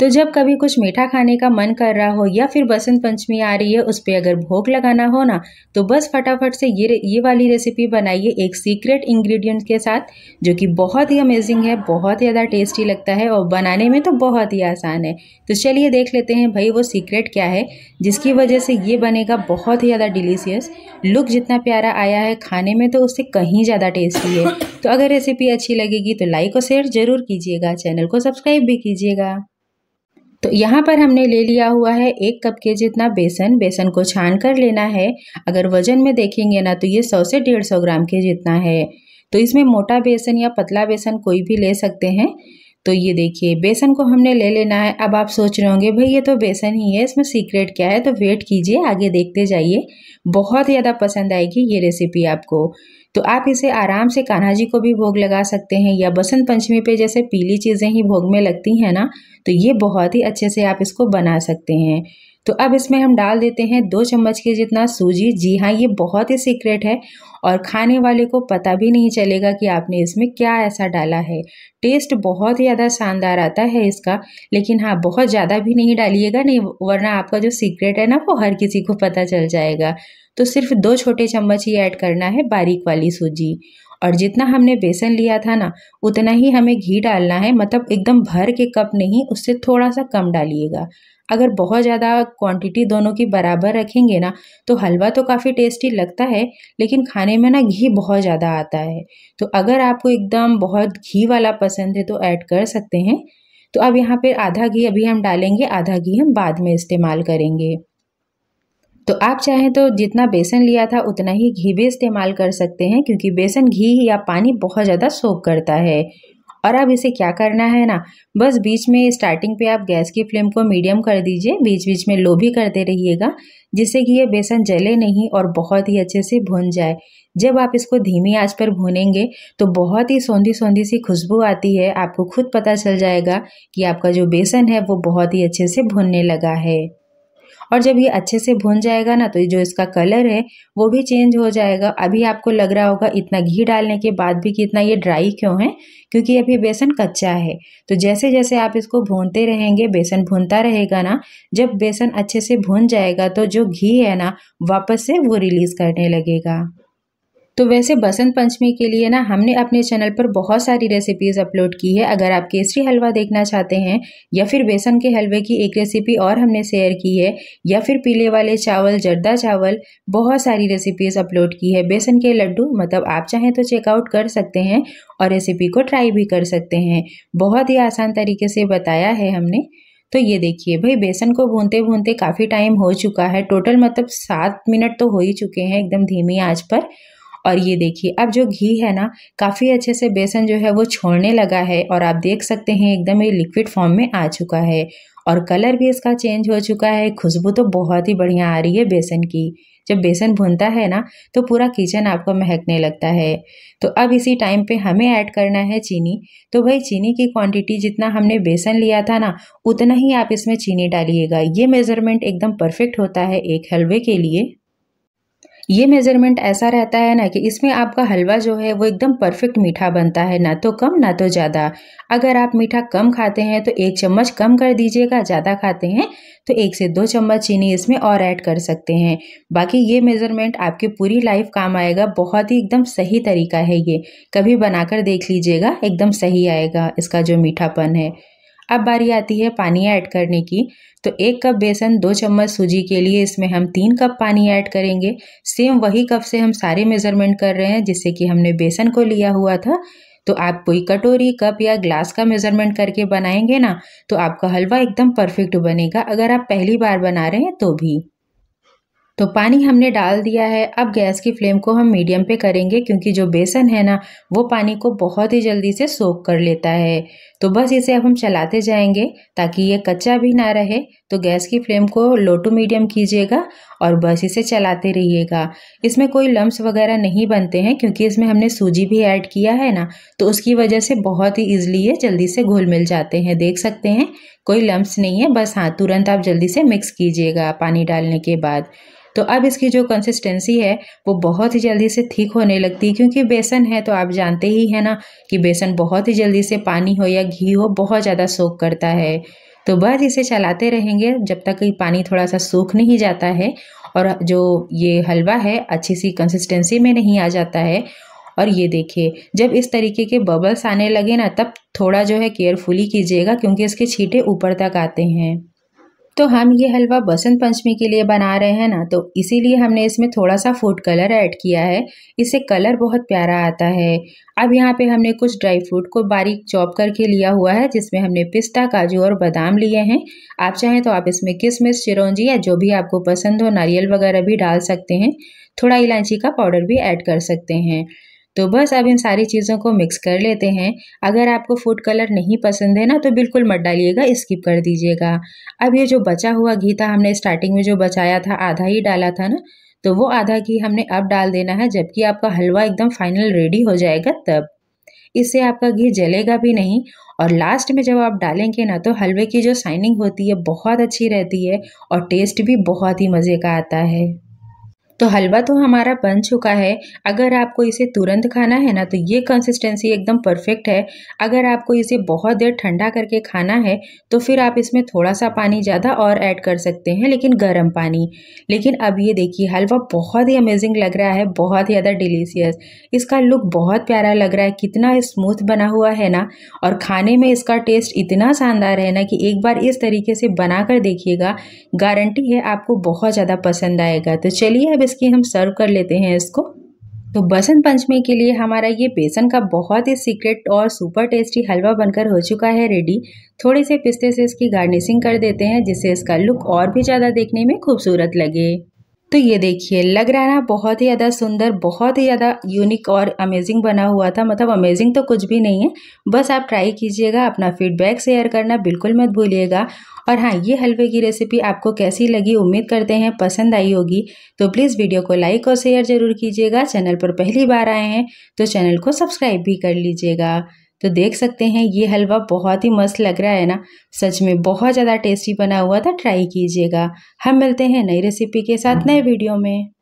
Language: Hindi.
तो जब कभी कुछ मीठा खाने का मन कर रहा हो या फिर बसंत पंचमी आ रही है उस पर अगर भोग लगाना हो ना तो बस फटाफट से ये ये वाली रेसिपी बनाइए एक सीक्रेट इंग्रेडिएंट के साथ जो कि बहुत ही अमेजिंग है बहुत ज़्यादा टेस्टी लगता है और बनाने में तो बहुत ही आसान है तो चलिए देख लेते हैं भाई वो सीक्रेट क्या है जिसकी वजह से ये बनेगा बहुत ही ज़्यादा डिलीशियस लुक जितना प्यारा आया है खाने में तो उससे कहीं ज़्यादा टेस्टी है तो अगर रेसिपी अच्छी लगेगी तो लाइक और शेयर ज़रूर कीजिएगा चैनल को सब्सक्राइब भी कीजिएगा तो यहाँ पर हमने ले लिया हुआ है एक कप के जितना बेसन बेसन को छान कर लेना है अगर वजन में देखेंगे ना तो ये सौ से डेढ़ सौ ग्राम के जितना है तो इसमें मोटा बेसन या पतला बेसन कोई भी ले सकते हैं तो ये देखिए बेसन को हमने ले लेना है अब आप सोच रहे होंगे भाई ये तो बेसन ही है इसमें सीक्रेट क्या है तो वेट कीजिए आगे देखते जाइए बहुत ज़्यादा पसंद आएगी ये रेसिपी आपको तो आप इसे आराम से कान्हा जी को भी भोग लगा सकते हैं या बसंत पंचमी पे जैसे पीली चीज़ें ही भोग में लगती हैं ना तो ये बहुत ही अच्छे से आप इसको बना सकते हैं तो अब इसमें हम डाल देते हैं दो चम्मच के जितना सूजी जी हाँ ये बहुत ही सीक्रेट है और खाने वाले को पता भी नहीं चलेगा कि आपने इसमें क्या ऐसा डाला है टेस्ट बहुत ही ज़्यादा शानदार आता है इसका लेकिन हाँ बहुत ज़्यादा भी नहीं डालिएगा नहीं वरना आपका जो सीक्रेट है ना वो हर किसी को पता चल जाएगा तो सिर्फ दो छोटे चम्मच ही ऐड करना है बारीक वाली सूजी और जितना हमने बेसन लिया था ना उतना ही हमें घी डालना है मतलब एकदम भर के कप नहीं उससे थोड़ा सा कम डालिएगा अगर बहुत ज़्यादा क्वांटिटी दोनों की बराबर रखेंगे ना तो हलवा तो काफ़ी टेस्टी लगता है लेकिन खाने में ना घी बहुत ज़्यादा आता है तो अगर आपको एकदम बहुत घी वाला पसंद है तो ऐड कर सकते हैं तो अब यहाँ पर आधा घी अभी हम डालेंगे आधा घी हम बाद में इस्तेमाल करेंगे तो आप चाहें तो जितना बेसन लिया था उतना ही घी भी इस्तेमाल कर सकते हैं क्योंकि बेसन घी या पानी बहुत ज़्यादा सोख करता है और अब इसे क्या करना है ना बस बीच में स्टार्टिंग पे आप गैस की फ्लेम को मीडियम कर दीजिए बीच बीच में लो भी करते रहिएगा जिससे कि ये बेसन जले नहीं और बहुत ही अच्छे से भुन जाए जब आप इसको धीमी आंच पर भुनेंगे तो बहुत ही सौंधी सौंधी सी खुशबू आती है आपको खुद पता चल जाएगा कि आपका जो बेसन है वो बहुत ही अच्छे से भुनने लगा है और जब ये अच्छे से भुन जाएगा ना तो जो इसका कलर है वो भी चेंज हो जाएगा अभी आपको लग रहा होगा इतना घी डालने के बाद भी कि इतना ये ड्राई क्यों है क्योंकि अभी बेसन कच्चा है तो जैसे जैसे आप इसको भूनते रहेंगे बेसन भूनता रहेगा ना जब बेसन अच्छे से भुन जाएगा तो जो घी है ना वापस से वो रिलीज़ करने लगेगा तो वैसे बसंत पंचमी के लिए ना हमने अपने चैनल पर बहुत सारी रेसिपीज़ अपलोड की है अगर आप केसरी हलवा देखना चाहते हैं या फिर बेसन के हलवे की एक रेसिपी और हमने शेयर की है या फिर पीले वाले चावल जर्दा चावल बहुत सारी रेसिपीज़ अपलोड की है बेसन के लड्डू मतलब आप चाहें तो चेकआउट कर सकते हैं और रेसिपी को ट्राई भी कर सकते हैं बहुत ही आसान तरीके से बताया है हमने तो ये देखिए भाई बेसन को भूनते भूनते काफ़ी टाइम हो चुका है टोटल मतलब सात मिनट तो हो ही चुके हैं एकदम धीमी आँच पर और ये देखिए अब जो घी है ना काफ़ी अच्छे से बेसन जो है वो छोड़ने लगा है और आप देख सकते हैं एकदम ये लिक्विड फॉर्म में आ चुका है और कलर भी इसका चेंज हो चुका है खुशबू तो बहुत ही बढ़िया आ रही है बेसन की जब बेसन भुनता है ना तो पूरा किचन आपको महकने लगता है तो अब इसी टाइम पे हमें ऐड करना है चीनी तो भाई चीनी की क्वांटिटी जितना हमने बेसन लिया था ना उतना ही आप इसमें चीनी डालिएगा ये मेज़रमेंट एकदम परफेक्ट होता है एक हलवे के लिए ये मेज़रमेंट ऐसा रहता है ना कि इसमें आपका हलवा जो है वो एकदम परफेक्ट मीठा बनता है ना तो कम ना तो ज़्यादा अगर आप मीठा कम खाते हैं तो एक चम्मच कम कर दीजिएगा ज़्यादा खाते हैं तो एक से दो चम्मच चीनी इसमें और ऐड कर सकते हैं बाकी ये मेज़रमेंट आपकी पूरी लाइफ काम आएगा बहुत ही एकदम सही तरीका है ये कभी बनाकर देख लीजिएगा एकदम सही आएगा इसका जो मीठापन है अब बारी आती है पानी ऐड करने की तो एक कप बेसन दो चम्मच सूजी के लिए इसमें हम तीन कप पानी ऐड करेंगे सेम वही कप से हम सारे मेज़रमेंट कर रहे हैं जिससे कि हमने बेसन को लिया हुआ था तो आप कोई कटोरी कप या ग्लास का मेज़रमेंट करके बनाएंगे ना तो आपका हलवा एकदम परफेक्ट बनेगा अगर आप पहली बार बना रहे हैं तो भी तो पानी हमने डाल दिया है अब गैस की फ्लेम को हम मीडियम पे करेंगे क्योंकि जो बेसन है ना वो पानी को बहुत ही जल्दी से सोख कर लेता है तो बस इसे अब हम चलाते जाएंगे ताकि ये कच्चा भी ना रहे तो गैस की फ्लेम को लो टू मीडियम कीजिएगा और बस इसे चलाते रहिएगा इसमें कोई लम्ब वगैरह नहीं बनते हैं क्योंकि इसमें हमने सूजी भी ऐड किया है ना तो उसकी वजह से बहुत ही ईजिली ये जल्दी से घुल मिल जाते हैं देख सकते हैं कोई लम्ब नहीं है बस हाँ तुरंत आप जल्दी से मिक्स कीजिएगा पानी डालने के बाद तो अब इसकी जो कंसिस्टेंसी है वो बहुत ही जल्दी से ठीक होने लगती है क्योंकि बेसन है तो आप जानते ही है ना कि बेसन बहुत ही जल्दी से पानी हो या घी हो बहुत ज़्यादा सोक करता है तो बस इसे चलाते रहेंगे जब तक कि पानी थोड़ा सा सूख नहीं जाता है और जो ये हलवा है अच्छी सी कंसिस्टेंसी में नहीं आ जाता है और ये देखिए जब इस तरीके के बबल्स आने लगे ना तब थोड़ा जो है केयरफुली कीजिएगा क्योंकि इसके छींटे ऊपर तक आते हैं तो हम ये हलवा बसंत पंचमी के लिए बना रहे हैं ना तो इसीलिए हमने इसमें थोड़ा सा फूड कलर ऐड किया है इससे कलर बहुत प्यारा आता है अब यहाँ पे हमने कुछ ड्राई फ्रूट को बारीक चॉप करके लिया हुआ है जिसमें हमने पिस्ता काजू और बादाम लिए हैं आप चाहें तो आप इसमें किशमिश चिरौंजी या जो भी आपको पसंद हो नारियल वगैरह भी डाल सकते हैं थोड़ा इलायची का पाउडर भी ऐड कर सकते हैं तो बस अब इन सारी चीज़ों को मिक्स कर लेते हैं अगर आपको फूड कलर नहीं पसंद है ना तो बिल्कुल मत डालिएगा स्किप कर दीजिएगा अब ये जो बचा हुआ घी था हमने स्टार्टिंग में जो बचाया था आधा ही डाला था ना तो वो आधा घी हमने अब डाल देना है जबकि आपका हलवा एकदम फाइनल रेडी हो जाएगा तब इससे आपका घी जलेगा भी नहीं और लास्ट में जब आप डालेंगे ना तो हलवे की जो शाइनिंग होती है बहुत अच्छी रहती है और टेस्ट भी बहुत ही मज़े का आता है तो हलवा तो हमारा बन चुका है अगर आपको इसे तुरंत खाना है ना तो ये कंसिस्टेंसी एकदम परफेक्ट है अगर आपको इसे बहुत देर ठंडा करके खाना है तो फिर आप इसमें थोड़ा सा पानी ज़्यादा और ऐड कर सकते हैं लेकिन गर्म पानी लेकिन अब ये देखिए हलवा बहुत ही अमेजिंग लग रहा है बहुत ही ज़्यादा डिलीशियस इसका लुक बहुत प्यारा लग रहा है कितना स्मूथ बना हुआ है ना और खाने में इसका टेस्ट इतना शानदार है ना कि एक बार इस तरीके से बना कर देखिएगा गारंटी है आपको बहुत ज़्यादा पसंद आएगा तो चलिए अब इसकी हम सर्व कर लेते हैं इसको तो बसंत पंचमी के लिए हमारा ये बेसन का बहुत ही सीक्रेट और सुपर टेस्टी हलवा बनकर हो चुका है रेडी थोड़े से पिस्ते से इसकी गार्निशिंग कर देते हैं जिससे इसका लुक और भी ज़्यादा देखने में खूबसूरत लगे तो ये देखिए लग रहा है ना बहुत ही ज़्यादा सुंदर बहुत ही ज़्यादा यूनिक और अमेजिंग बना हुआ था मतलब अमेजिंग तो कुछ भी नहीं है बस आप ट्राई कीजिएगा अपना फीडबैक शेयर करना बिल्कुल मत भूलिएगा और हाँ ये हलवे की रेसिपी आपको कैसी लगी उम्मीद करते हैं पसंद आई होगी तो प्लीज़ वीडियो को लाइक और शेयर ज़रूर कीजिएगा चैनल पर पहली बार आए हैं तो चैनल को सब्सक्राइब भी कर लीजिएगा तो देख सकते हैं ये हलवा बहुत ही मस्त लग रहा है ना सच में बहुत ज़्यादा टेस्टी बना हुआ था ट्राई कीजिएगा हम मिलते हैं नई रेसिपी के साथ नए वीडियो में